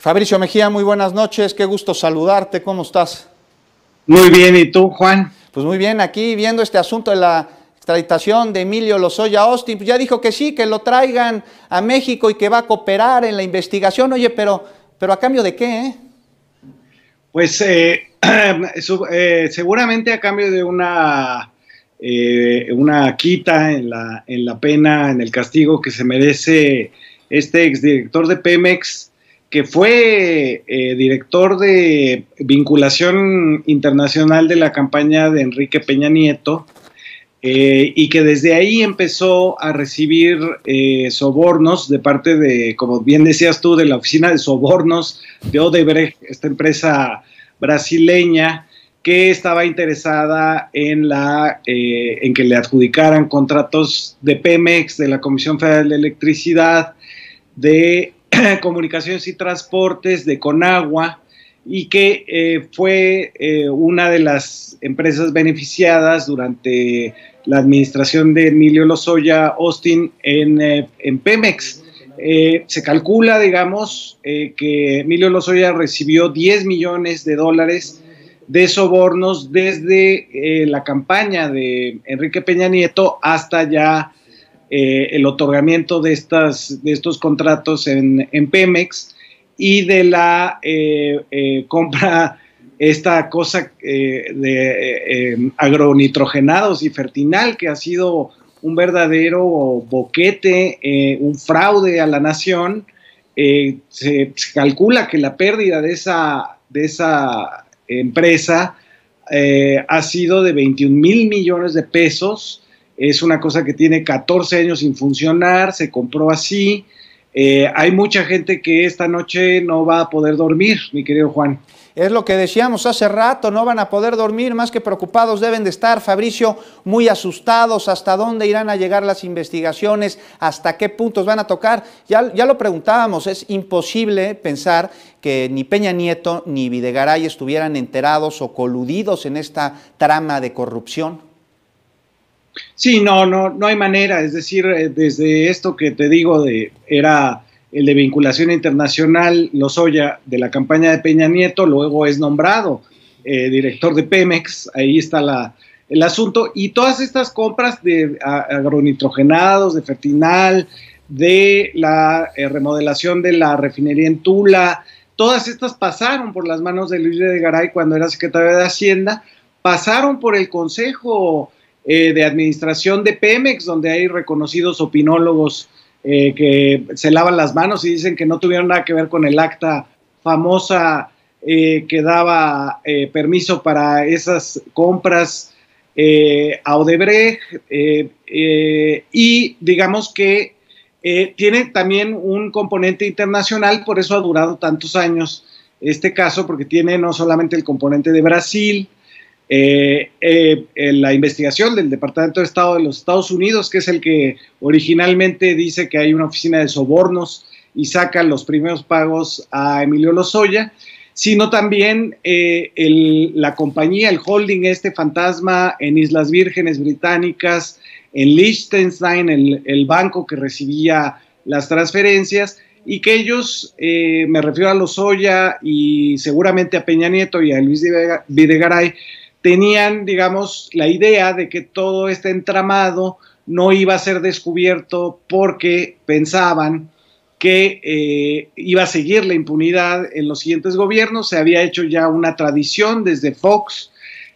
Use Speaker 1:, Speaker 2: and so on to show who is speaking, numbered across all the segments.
Speaker 1: Fabricio Mejía, muy buenas noches, qué gusto saludarte, ¿cómo estás? Muy bien, ¿y tú, Juan? Pues muy bien, aquí viendo este asunto de la extraditación de Emilio Lozoya Austin, pues ya dijo que sí, que lo traigan a México y que va a cooperar en la investigación, oye, pero, pero a cambio de qué? Eh?
Speaker 2: Pues eh, eh, seguramente a cambio de una, una quita en la, en la pena, en el castigo que se merece este exdirector de Pemex, que fue eh, director de vinculación internacional de la campaña de Enrique Peña Nieto, eh, y que desde ahí empezó a recibir eh, sobornos de parte de, como bien decías tú, de la oficina de sobornos de Odebrecht, esta empresa brasileña que estaba interesada en, la, en que le adjudicaran contratos de Pemex, de la Comisión Federal de Electricidad, de Comunicaciones y Transportes de Conagua y que eh, fue eh, una de las empresas beneficiadas durante la administración de Emilio Lozoya Austin en, eh, en Pemex. se calcula, digamos, que Emilio Lozoya recibió 10 millones de dólares de sobornos desde la campaña de Enrique Peña Nieto hasta ya eh, el otorgamiento de, estas, de estos contratos en, Pemex y de la eh, eh, compra, esta cosa eh, de eh, agronitrogenados y fertinal que ha sido un verdadero boquete, un fraude a la nación. Se, calcula que la pérdida de esa empresa ha sido de 21 mil millones de pesos, es una cosa que tiene 14 años sin funcionar, se compró así. Eh, hay mucha
Speaker 1: gente que esta noche no va a poder dormir, mi querido Juan. Es lo que decíamos hace rato, no van a poder dormir, más que preocupados deben de estar, Fabricio, muy asustados, hasta dónde irán a llegar las investigaciones, hasta qué puntos van a tocar. Ya, ya lo preguntábamos, es imposible pensar que ni Peña Nieto ni Videgaray estuvieran enterados o coludidos en esta trama de corrupción. Sí, no,
Speaker 2: no, no hay manera. Es decir, eh, desde esto que te digo de era el de vinculación internacional, Lozoya, de la campaña de Peña Nieto, luego es nombrado eh, director de Pemex, ahí está la, el asunto, y todas estas compras de agronitrogenados, de Fertinal, de la eh, remodelación de la refinería en Tula, todas estas pasaron por las manos de Luis de Garay cuando era secretario de Hacienda, pasaron por el Consejo eh, de administración de Pemex, donde hay reconocidos opinólogos eh, que se lavan las manos y dicen que no tuvieron nada que ver con el acta famosa eh, que daba permiso para esas compras a Odebrecht. y digamos que tiene también un componente internacional, por eso ha durado tantos años este caso, porque tiene no solamente el componente de Brasil, eh, eh, la investigación del Departamento de Estado de los Estados Unidos, que es el que originalmente dice que hay una oficina de sobornos y saca los primeros pagos a Emilio Lozoya, sino también eh, la compañía, el holding este fantasma en Islas Vírgenes Británicas, en Liechtenstein, el, banco que recibía las transferencias, y que ellos, me refiero a Lozoya y seguramente a Peña Nieto y a Luis Videgaray, tenían, digamos, la idea de que todo este entramado no iba a ser descubierto porque pensaban que eh, iba a seguir la impunidad en los siguientes gobiernos. Se había hecho ya una tradición desde Fox,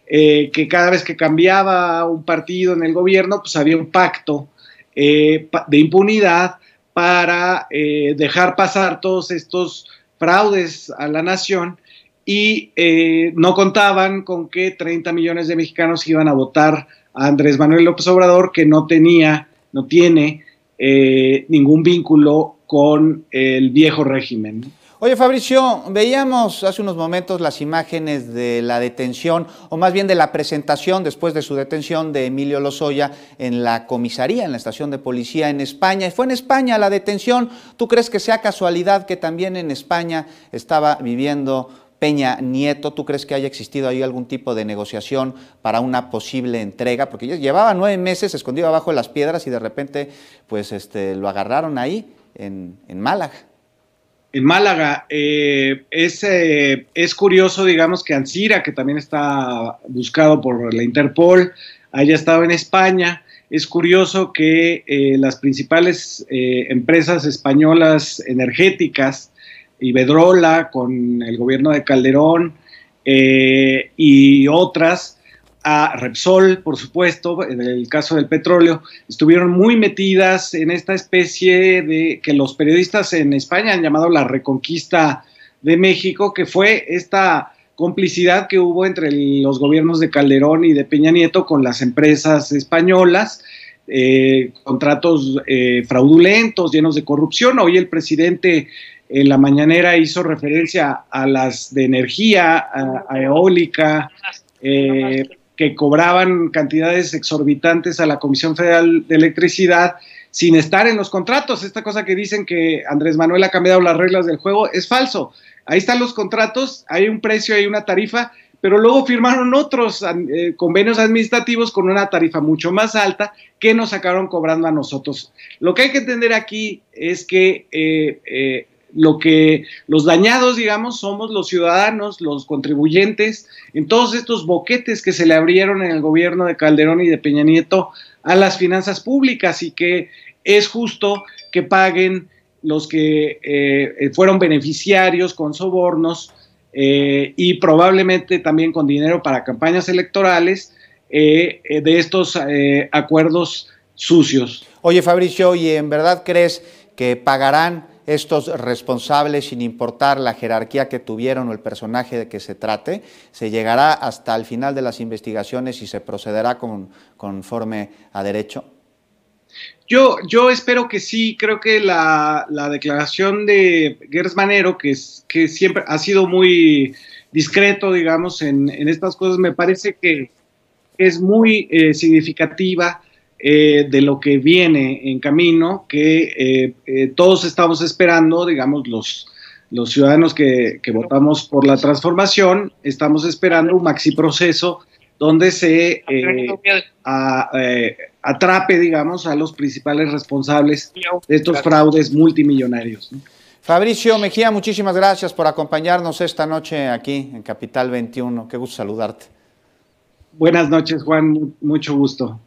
Speaker 2: eh, que cada vez que cambiaba un partido en el gobierno, pues había un pacto eh, de impunidad para dejar pasar todos estos fraudes a la nación y eh, no contaban con que 30 millones de mexicanos iban a votar a Andrés Manuel López Obrador, que no tenía, no tiene eh, ningún vínculo con el viejo régimen.
Speaker 1: Oye Fabricio, veíamos hace unos momentos las imágenes de la detención, o más bien de la presentación después de su detención de Emilio Lozoya en la comisaría, en la estación de policía en España. Y fue en España la detención. ¿Tú crees que sea casualidad que también en España estaba viviendo Peña Nieto, ¿tú crees que haya existido ahí algún tipo de negociación para una posible entrega? Porque llevaba nueve meses escondido abajo de las piedras y de repente pues este, lo agarraron ahí en, Málaga.
Speaker 2: En Málaga eh, eh, es, curioso, digamos, que Ansira, que también está buscado por la Interpol, haya estado en España. Es curioso que eh, las principales empresas españolas energéticas Ibedrola, con el gobierno de Calderón eh, y otras, a Repsol, por supuesto, en el caso del petróleo, estuvieron muy metidas en esta especie de que los periodistas en España han llamado la reconquista de México, que fue esta complicidad que hubo entre los gobiernos de Calderón y de Peña Nieto con las empresas españolas, eh, contratos eh, fraudulentos, llenos de corrupción. Hoy el presidente en la mañanera hizo referencia a las de energía, eólica, eh, que cobraban cantidades exorbitantes a la Comisión Federal de Electricidad sin estar en los contratos. Esta cosa que dicen que Andrés Manuel ha cambiado las reglas del juego es falso. Ahí están los contratos, hay un precio, hay una tarifa, pero luego firmaron otros eh, convenios administrativos con una tarifa mucho más alta que nos sacaron cobrando a nosotros. Lo que hay que entender aquí es que eh, lo que los dañados, digamos, somos los ciudadanos, los contribuyentes, en todos estos boquetes que se le abrieron en el gobierno de Calderón y de Peña Nieto a las finanzas públicas y que es justo que paguen los que eh, fueron beneficiarios con sobornos eh, y probablemente también con dinero para campañas electorales eh, de estos acuerdos
Speaker 1: sucios. Oye Fabricio, ¿y en verdad crees que pagarán estos responsables, sin importar la jerarquía que tuvieron o el personaje de que se trate, se llegará hasta el final de las investigaciones y se procederá conforme a derecho?
Speaker 2: Yo, espero que sí, creo que la, declaración de Gersmanero, Manero, que, es, que siempre ha sido muy discreto, digamos, en, en estas cosas, me parece que es muy eh, significativa eh, de lo que viene en camino, que eh, eh, todos estamos esperando, digamos, los, los ciudadanos que, votamos por la transformación, estamos esperando un maxi proceso donde se atrape,
Speaker 1: digamos, a los principales responsables de estos fraudes
Speaker 2: multimillonarios.
Speaker 1: Fabricio Mejía, muchísimas gracias por acompañarnos esta noche aquí en Capital 21. Qué gusto saludarte.
Speaker 2: Buenas noches, Juan. Mucho gusto.